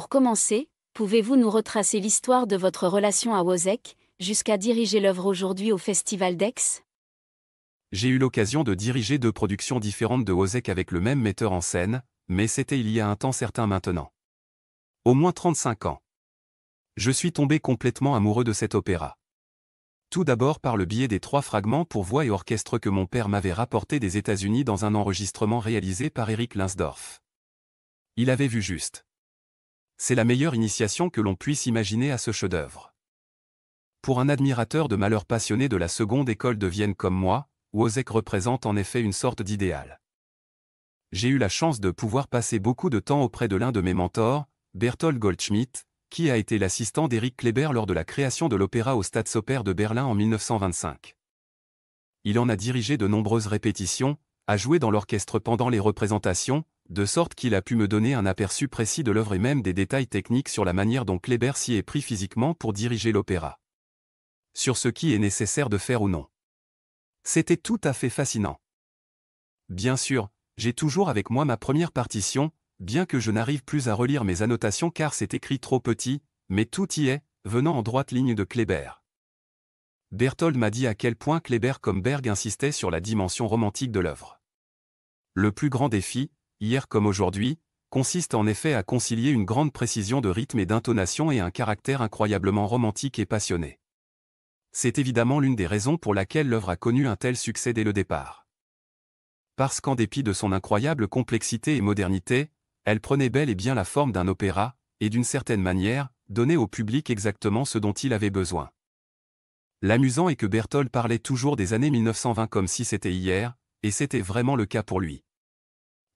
Pour commencer, pouvez-vous nous retracer l'histoire de votre relation à Wozek, jusqu'à diriger l'œuvre aujourd'hui au Festival d'Aix J'ai eu l'occasion de diriger deux productions différentes de Wozek avec le même metteur en scène, mais c'était il y a un temps certain maintenant. Au moins 35 ans. Je suis tombé complètement amoureux de cet opéra. Tout d'abord par le biais des trois fragments pour voix et orchestre que mon père m'avait rapporté des États-Unis dans un enregistrement réalisé par Eric Linsdorf. Il avait vu juste c'est la meilleure initiation que l'on puisse imaginer à ce chef-d'œuvre. Pour un admirateur de malheur passionné de la seconde école de Vienne comme moi, Wozek représente en effet une sorte d'idéal. J'ai eu la chance de pouvoir passer beaucoup de temps auprès de l'un de mes mentors, Bertolt Goldschmidt, qui a été l'assistant d'Eric Kléber lors de la création de l'opéra au Staatsoper de Berlin en 1925. Il en a dirigé de nombreuses répétitions, a joué dans l'orchestre pendant les représentations, de sorte qu'il a pu me donner un aperçu précis de l'œuvre et même des détails techniques sur la manière dont Kléber s'y est pris physiquement pour diriger l'opéra. Sur ce qui est nécessaire de faire ou non. C'était tout à fait fascinant. Bien sûr, j'ai toujours avec moi ma première partition, bien que je n'arrive plus à relire mes annotations car c'est écrit trop petit, mais tout y est, venant en droite ligne de Kléber. Berthold m'a dit à quel point Kléber comme Berg insistait sur la dimension romantique de l'œuvre. Le plus grand défi, hier comme aujourd'hui, consiste en effet à concilier une grande précision de rythme et d'intonation et un caractère incroyablement romantique et passionné. C'est évidemment l'une des raisons pour laquelle l'œuvre a connu un tel succès dès le départ. Parce qu'en dépit de son incroyable complexité et modernité, elle prenait bel et bien la forme d'un opéra, et d'une certaine manière, donnait au public exactement ce dont il avait besoin. L'amusant est que Berthold parlait toujours des années 1920 comme si c'était hier, et c'était vraiment le cas pour lui.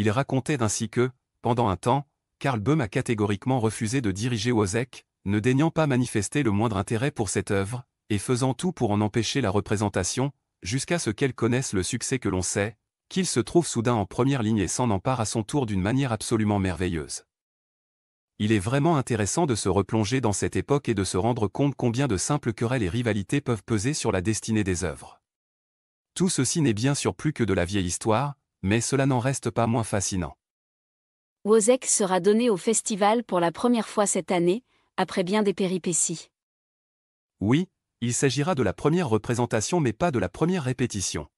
Il racontait ainsi que, pendant un temps, Karl Böhm a catégoriquement refusé de diriger Wozek, ne daignant pas manifester le moindre intérêt pour cette œuvre, et faisant tout pour en empêcher la représentation, jusqu'à ce qu'elle connaisse le succès que l'on sait, qu'il se trouve soudain en première ligne et s'en empare à son tour d'une manière absolument merveilleuse. Il est vraiment intéressant de se replonger dans cette époque et de se rendre compte combien de simples querelles et rivalités peuvent peser sur la destinée des œuvres. Tout ceci n'est bien sûr plus que de la vieille histoire, mais cela n'en reste pas moins fascinant. Wozek sera donné au festival pour la première fois cette année, après bien des péripéties. Oui, il s'agira de la première représentation mais pas de la première répétition.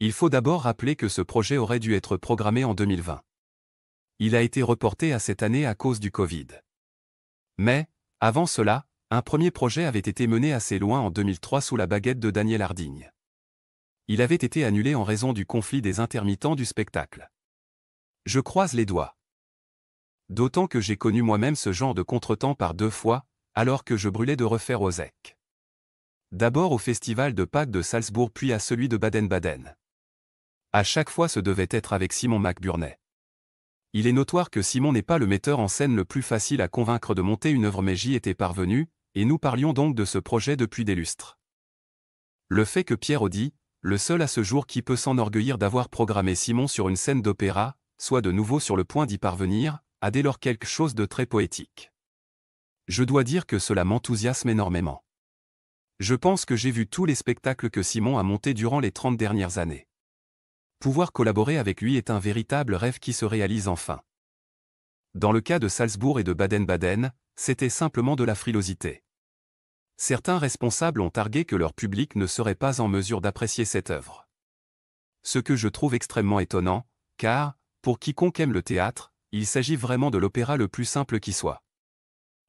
Il faut d'abord rappeler que ce projet aurait dû être programmé en 2020. Il a été reporté à cette année à cause du Covid. Mais, avant cela, un premier projet avait été mené assez loin en 2003 sous la baguette de Daniel Hardigne il avait été annulé en raison du conflit des intermittents du spectacle. Je croise les doigts. D'autant que j'ai connu moi-même ce genre de contretemps par deux fois, alors que je brûlais de refaire Ozek. D'abord au festival de Pâques de Salzbourg puis à celui de Baden-Baden. À chaque fois ce devait être avec Simon MacBurney. Il est notoire que Simon n'est pas le metteur en scène le plus facile à convaincre de monter une œuvre mais j'y étais parvenu, et nous parlions donc de ce projet depuis des lustres. Le fait que Pierre Audi, le seul à ce jour qui peut s'enorgueillir d'avoir programmé Simon sur une scène d'opéra, soit de nouveau sur le point d'y parvenir, a dès lors quelque chose de très poétique. Je dois dire que cela m'enthousiasme énormément. Je pense que j'ai vu tous les spectacles que Simon a montés durant les 30 dernières années. Pouvoir collaborer avec lui est un véritable rêve qui se réalise enfin. Dans le cas de Salzbourg et de Baden-Baden, c'était simplement de la frilosité certains responsables ont targué que leur public ne serait pas en mesure d'apprécier cette œuvre. Ce que je trouve extrêmement étonnant, car, pour quiconque aime le théâtre, il s'agit vraiment de l'opéra le plus simple qui soit.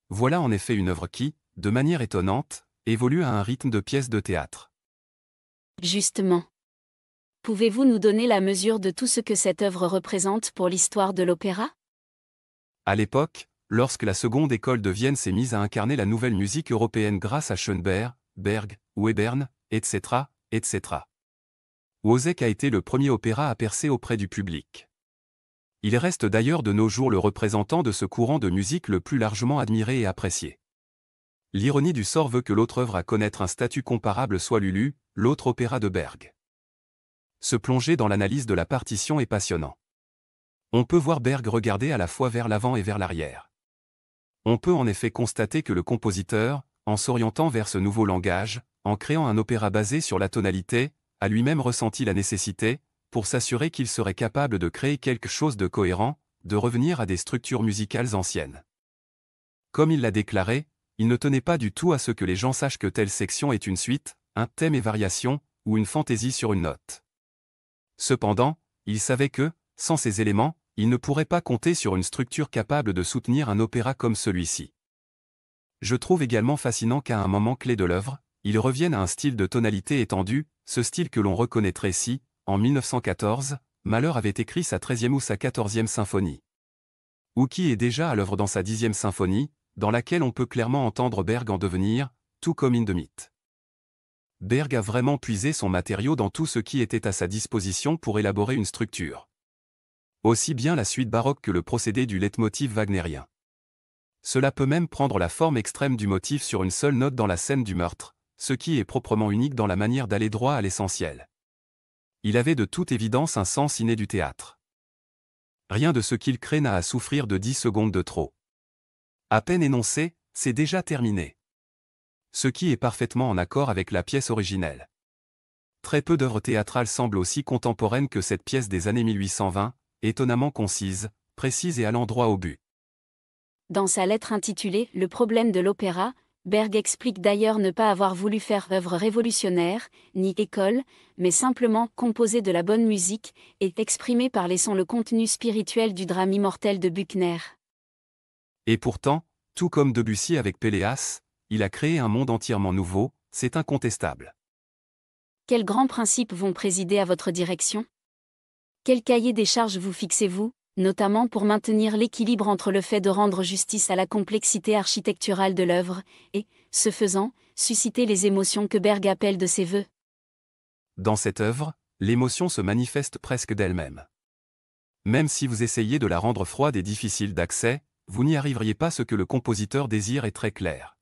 Voilà en effet une œuvre qui, de manière étonnante, évolue à un rythme de pièce de théâtre. Justement. Pouvez-vous nous donner la mesure de tout ce que cette œuvre représente pour l'histoire de l'opéra À l'époque, lorsque la seconde école de Vienne s'est mise à incarner la nouvelle musique européenne grâce à Schoenberg, Berg, Webern, etc., etc. Wozek a été le premier opéra à percer auprès du public. Il reste d'ailleurs de nos jours le représentant de ce courant de musique le plus largement admiré et apprécié. L'ironie du sort veut que l'autre œuvre à connaître un statut comparable soit Lulu, l'autre opéra de Berg. Se plonger dans l'analyse de la partition est passionnant. On peut voir Berg regarder à la fois vers l'avant et vers l'arrière. On peut en effet constater que le compositeur, en s'orientant vers ce nouveau langage, en créant un opéra basé sur la tonalité, a lui-même ressenti la nécessité, pour s'assurer qu'il serait capable de créer quelque chose de cohérent, de revenir à des structures musicales anciennes. Comme il l'a déclaré, il ne tenait pas du tout à ce que les gens sachent que telle section est une suite, un thème et variation, ou une fantaisie sur une note. Cependant, il savait que, sans ces éléments, il ne pourrait pas compter sur une structure capable de soutenir un opéra comme celui-ci. Je trouve également fascinant qu'à un moment clé de l'œuvre, il revienne à un style de tonalité étendue, ce style que l'on reconnaîtrait si, en 1914, Malheur avait écrit sa 13e ou sa 14e symphonie. Ou qui est déjà à l'œuvre dans sa 10e symphonie, dans laquelle on peut clairement entendre Berg en devenir, tout comme In de Myth. Berg a vraiment puisé son matériau dans tout ce qui était à sa disposition pour élaborer une structure aussi bien la suite baroque que le procédé du leitmotiv wagnérien. Cela peut même prendre la forme extrême du motif sur une seule note dans la scène du meurtre, ce qui est proprement unique dans la manière d'aller droit à l'essentiel. Il avait de toute évidence un sens inné du théâtre. Rien de ce qu'il crée n'a à souffrir de dix secondes de trop. À peine énoncé, c'est déjà terminé. Ce qui est parfaitement en accord avec la pièce originelle. Très peu d'œuvres théâtrales semblent aussi contemporaines que cette pièce des années 1820, étonnamment concise, précise et à l'endroit au but. Dans sa lettre intitulée Le problème de l'opéra, Berg explique d'ailleurs ne pas avoir voulu faire œuvre révolutionnaire, ni école, mais simplement composer de la bonne musique et exprimer par les sons le contenu spirituel du drame immortel de Buchner. Et pourtant, tout comme Debussy avec Péléas, il a créé un monde entièrement nouveau, c'est incontestable. Quels grands principes vont présider à votre direction quel cahier des charges vous fixez-vous, notamment pour maintenir l'équilibre entre le fait de rendre justice à la complexité architecturale de l'œuvre et, ce faisant, susciter les émotions que Berg appelle de ses vœux Dans cette œuvre, l'émotion se manifeste presque d'elle-même. Même si vous essayez de la rendre froide et difficile d'accès, vous n'y arriveriez pas ce que le compositeur désire est très clair.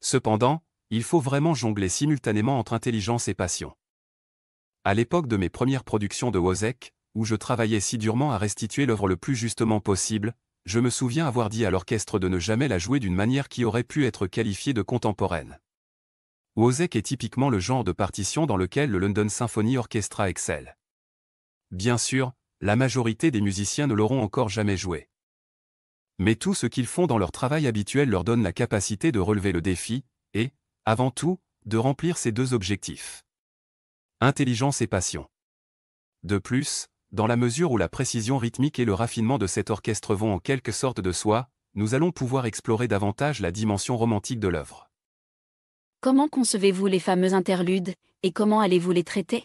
Cependant, il faut vraiment jongler simultanément entre intelligence et passion à l'époque de mes premières productions de Wozek, où je travaillais si durement à restituer l'œuvre le plus justement possible, je me souviens avoir dit à l'orchestre de ne jamais la jouer d'une manière qui aurait pu être qualifiée de contemporaine. Wozek est typiquement le genre de partition dans lequel le London Symphony Orchestra excelle. Bien sûr, la majorité des musiciens ne l'auront encore jamais joué. Mais tout ce qu'ils font dans leur travail habituel leur donne la capacité de relever le défi, et, avant tout, de remplir ces deux objectifs intelligence et passion. De plus, dans la mesure où la précision rythmique et le raffinement de cet orchestre vont en quelque sorte de soi, nous allons pouvoir explorer davantage la dimension romantique de l'œuvre. Comment concevez-vous les fameux interludes, et comment allez-vous les traiter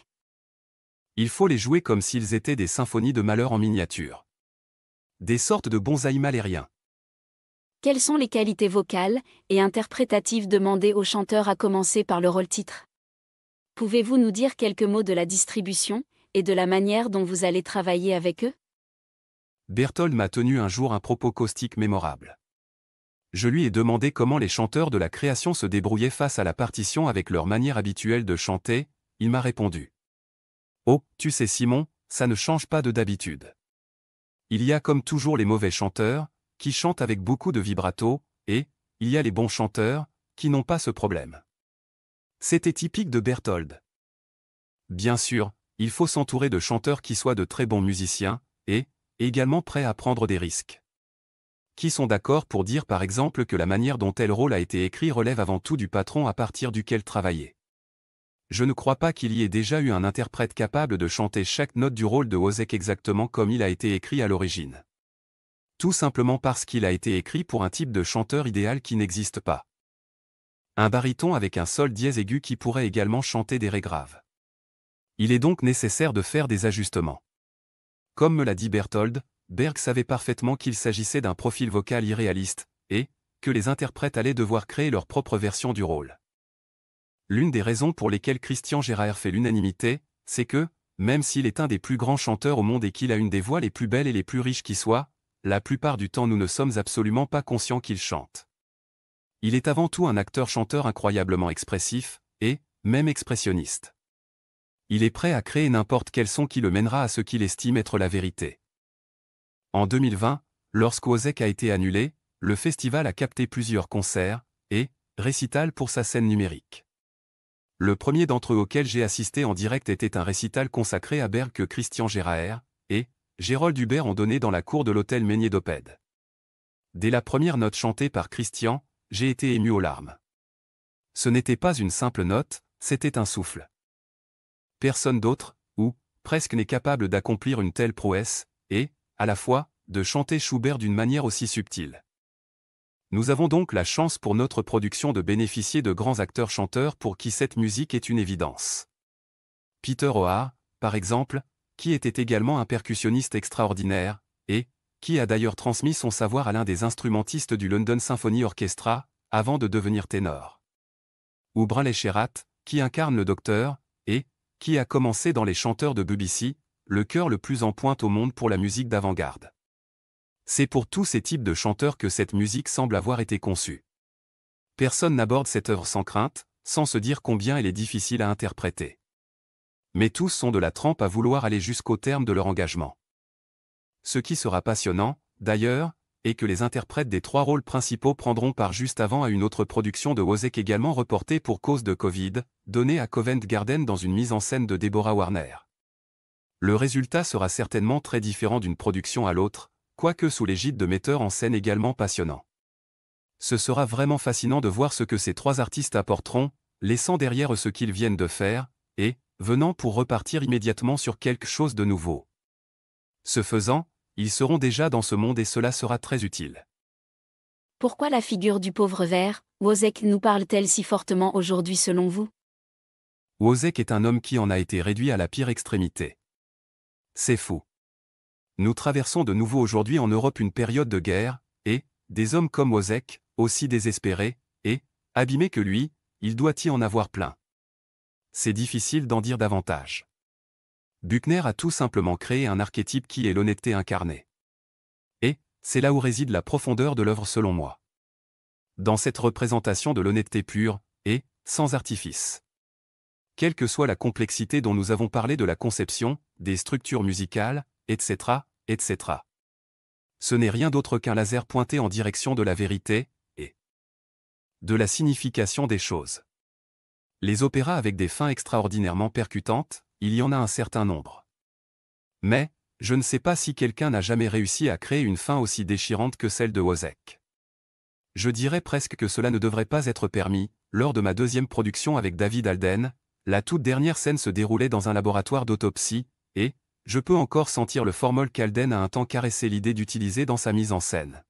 Il faut les jouer comme s'ils étaient des symphonies de malheur en miniature. Des sortes de bonsaïs malériens. Quelles sont les qualités vocales et interprétatives demandées aux chanteurs à commencer par le rôle-titre Pouvez-vous nous dire quelques mots de la distribution, et de la manière dont vous allez travailler avec eux Berthold m'a tenu un jour un propos caustique mémorable. Je lui ai demandé comment les chanteurs de la création se débrouillaient face à la partition avec leur manière habituelle de chanter, il m'a répondu. Oh, tu sais Simon, ça ne change pas de d'habitude. Il y a comme toujours les mauvais chanteurs, qui chantent avec beaucoup de vibrato, et, il y a les bons chanteurs, qui n'ont pas ce problème. C'était typique de Berthold. Bien sûr, il faut s'entourer de chanteurs qui soient de très bons musiciens, et, également prêts à prendre des risques. Qui sont d'accord pour dire par exemple que la manière dont tel rôle a été écrit relève avant tout du patron à partir duquel travailler. Je ne crois pas qu'il y ait déjà eu un interprète capable de chanter chaque note du rôle de Ozek exactement comme il a été écrit à l'origine. Tout simplement parce qu'il a été écrit pour un type de chanteur idéal qui n'existe pas un baryton avec un sol dièse aigu qui pourrait également chanter des ré graves. Il est donc nécessaire de faire des ajustements. Comme me l'a dit Berthold, Berg savait parfaitement qu'il s'agissait d'un profil vocal irréaliste, et que les interprètes allaient devoir créer leur propre version du rôle. L'une des raisons pour lesquelles Christian Gérard fait l'unanimité, c'est que, même s'il est un des plus grands chanteurs au monde et qu'il a une des voix les plus belles et les plus riches qui soient, la plupart du temps nous ne sommes absolument pas conscients qu'il chante. Il est avant tout un acteur-chanteur incroyablement expressif, et, même expressionniste. Il est prêt à créer n'importe quel son qui le mènera à ce qu'il estime être la vérité. En 2020, lorsque lorsqu'Ozek a été annulé, le festival a capté plusieurs concerts, et, récitals pour sa scène numérique. Le premier d'entre eux auquel j'ai assisté en direct était un récital consacré à Berg que Christian Gérard et Gérold Hubert ont donné dans la cour de l'hôtel Meunier d'Opède. Dès la première note chantée par Christian, j'ai été ému aux larmes. Ce n'était pas une simple note, c'était un souffle. Personne d'autre, ou, presque n'est capable d'accomplir une telle prouesse, et, à la fois, de chanter Schubert d'une manière aussi subtile. Nous avons donc la chance pour notre production de bénéficier de grands acteurs-chanteurs pour qui cette musique est une évidence. Peter O'Hare, par exemple, qui était également un percussionniste extraordinaire, qui a d'ailleurs transmis son savoir à l'un des instrumentistes du London Symphony Orchestra, avant de devenir ténor. Ou Brinley qui incarne le docteur, et, qui a commencé dans les chanteurs de BBC, le cœur le plus en pointe au monde pour la musique d'avant-garde. C'est pour tous ces types de chanteurs que cette musique semble avoir été conçue. Personne n'aborde cette œuvre sans crainte, sans se dire combien elle est difficile à interpréter. Mais tous sont de la trempe à vouloir aller jusqu'au terme de leur engagement ce qui sera passionnant, d'ailleurs, est que les interprètes des trois rôles principaux prendront part juste avant à une autre production de Wozek également reportée pour cause de Covid, donnée à Covent Garden dans une mise en scène de Deborah Warner. Le résultat sera certainement très différent d'une production à l'autre, quoique sous l'égide de metteurs en scène également passionnants. Ce sera vraiment fascinant de voir ce que ces trois artistes apporteront, laissant derrière ce qu'ils viennent de faire, et, venant pour repartir immédiatement sur quelque chose de nouveau. Ce faisant, ils seront déjà dans ce monde et cela sera très utile. Pourquoi la figure du pauvre vert, Wozek nous parle-t-elle si fortement aujourd'hui selon vous Wozek est un homme qui en a été réduit à la pire extrémité. C'est fou. Nous traversons de nouveau aujourd'hui en Europe une période de guerre, et, des hommes comme Wozek, aussi désespérés, et, abîmés que lui, il doit y en avoir plein. C'est difficile d'en dire davantage. Buckner a tout simplement créé un archétype qui est l'honnêteté incarnée. Et, c'est là où réside la profondeur de l'œuvre selon moi. Dans cette représentation de l'honnêteté pure, et, sans artifice. Quelle que soit la complexité dont nous avons parlé de la conception, des structures musicales, etc., etc. Ce n'est rien d'autre qu'un laser pointé en direction de la vérité, et de la signification des choses. Les opéras avec des fins extraordinairement percutantes, il y en a un certain nombre. Mais, je ne sais pas si quelqu'un n'a jamais réussi à créer une fin aussi déchirante que celle de Wozek. Je dirais presque que cela ne devrait pas être permis, lors de ma deuxième production avec David Alden, la toute dernière scène se déroulait dans un laboratoire d'autopsie, et, je peux encore sentir le formol qu'Alden a un temps caressé l'idée d'utiliser dans sa mise en scène.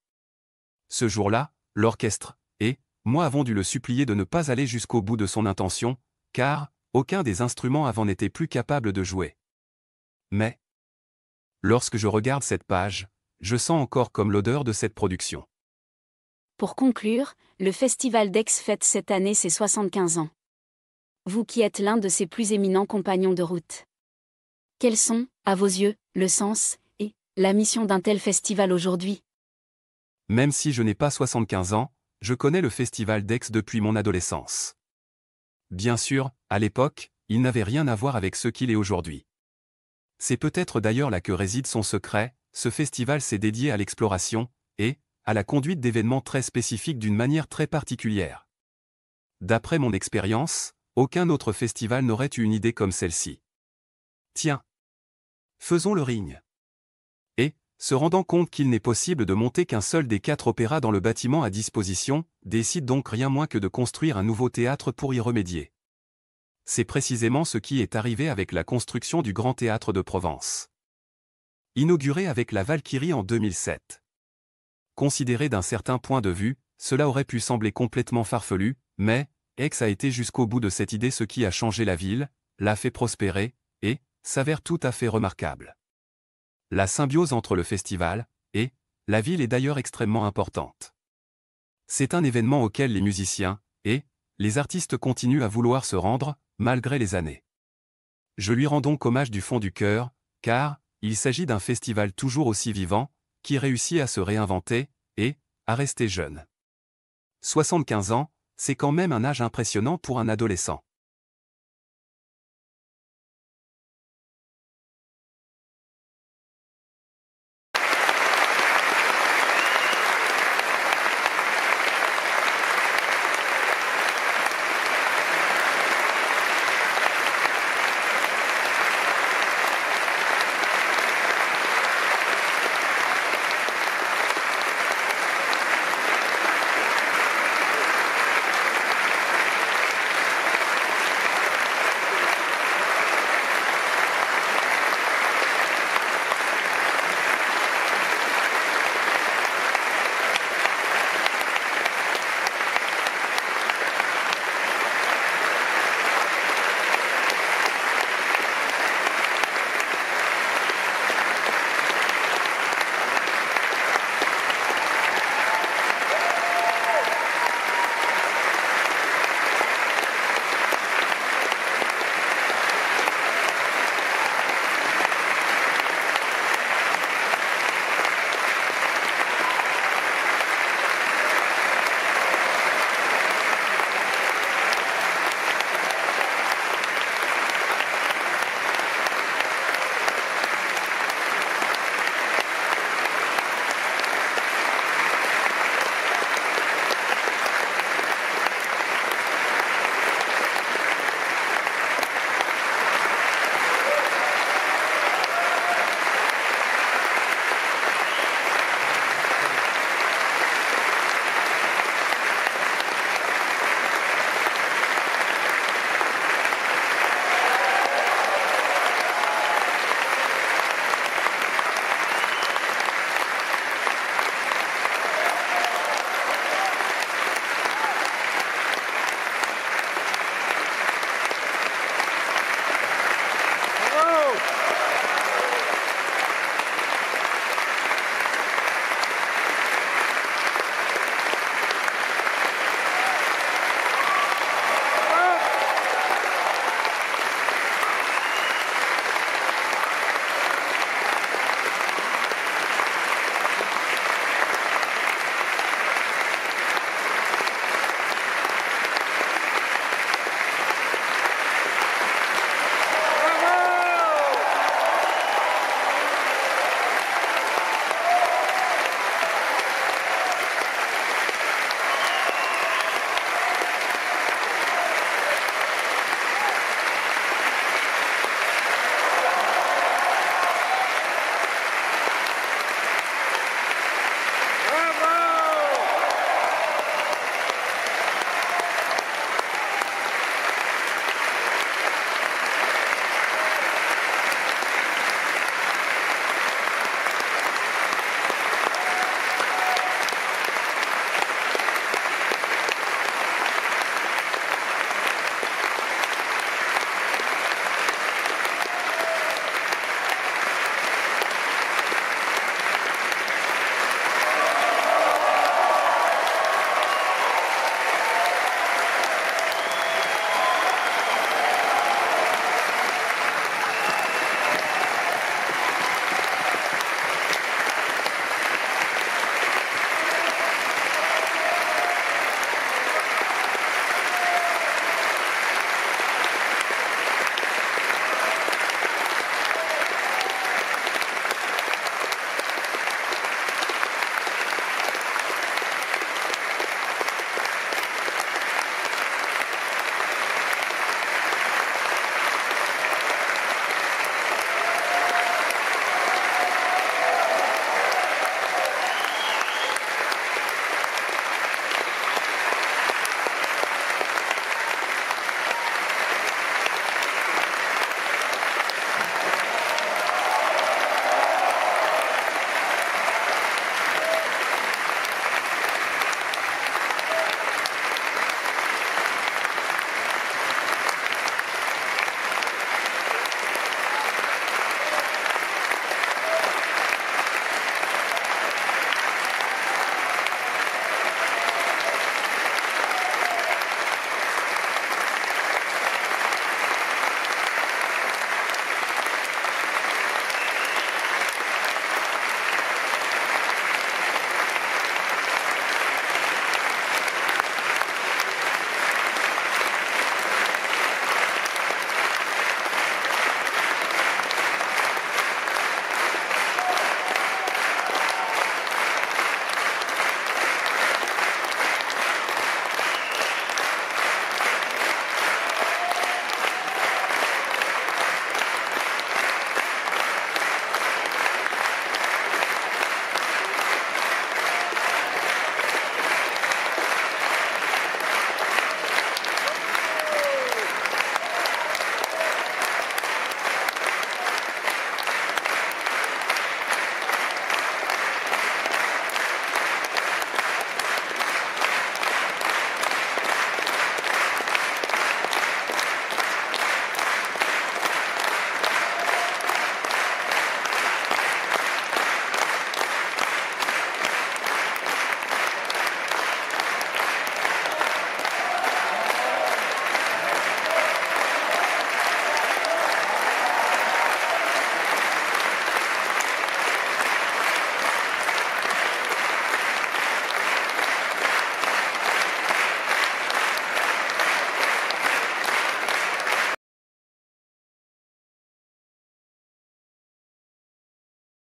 Ce jour-là, l'orchestre, et, moi avons dû le supplier de ne pas aller jusqu'au bout de son intention, car, aucun des instruments avant n'était plus capable de jouer. Mais, lorsque je regarde cette page, je sens encore comme l'odeur de cette production. Pour conclure, le Festival d'Aix fête cette année ses 75 ans. Vous qui êtes l'un de ses plus éminents compagnons de route. Quels sont, à vos yeux, le sens et la mission d'un tel festival aujourd'hui Même si je n'ai pas 75 ans, je connais le Festival d'Aix depuis mon adolescence. Bien sûr, à l'époque, il n'avait rien à voir avec ce qu'il est aujourd'hui. C'est peut-être d'ailleurs là que réside son secret, ce festival s'est dédié à l'exploration, et, à la conduite d'événements très spécifiques d'une manière très particulière. D'après mon expérience, aucun autre festival n'aurait eu une idée comme celle-ci. Tiens. Faisons le ring se rendant compte qu'il n'est possible de monter qu'un seul des quatre opéras dans le bâtiment à disposition, décide donc rien moins que de construire un nouveau théâtre pour y remédier. C'est précisément ce qui est arrivé avec la construction du Grand Théâtre de Provence. Inauguré avec la Valkyrie en 2007. Considéré d'un certain point de vue, cela aurait pu sembler complètement farfelu, mais, Aix a été jusqu'au bout de cette idée ce qui a changé la ville, l'a fait prospérer, et, s'avère tout à fait remarquable. La symbiose entre le festival et la ville est d'ailleurs extrêmement importante. C'est un événement auquel les musiciens et les artistes continuent à vouloir se rendre, malgré les années. Je lui rends donc hommage du fond du cœur, car il s'agit d'un festival toujours aussi vivant, qui réussit à se réinventer et à rester jeune. 75 ans, c'est quand même un âge impressionnant pour un adolescent.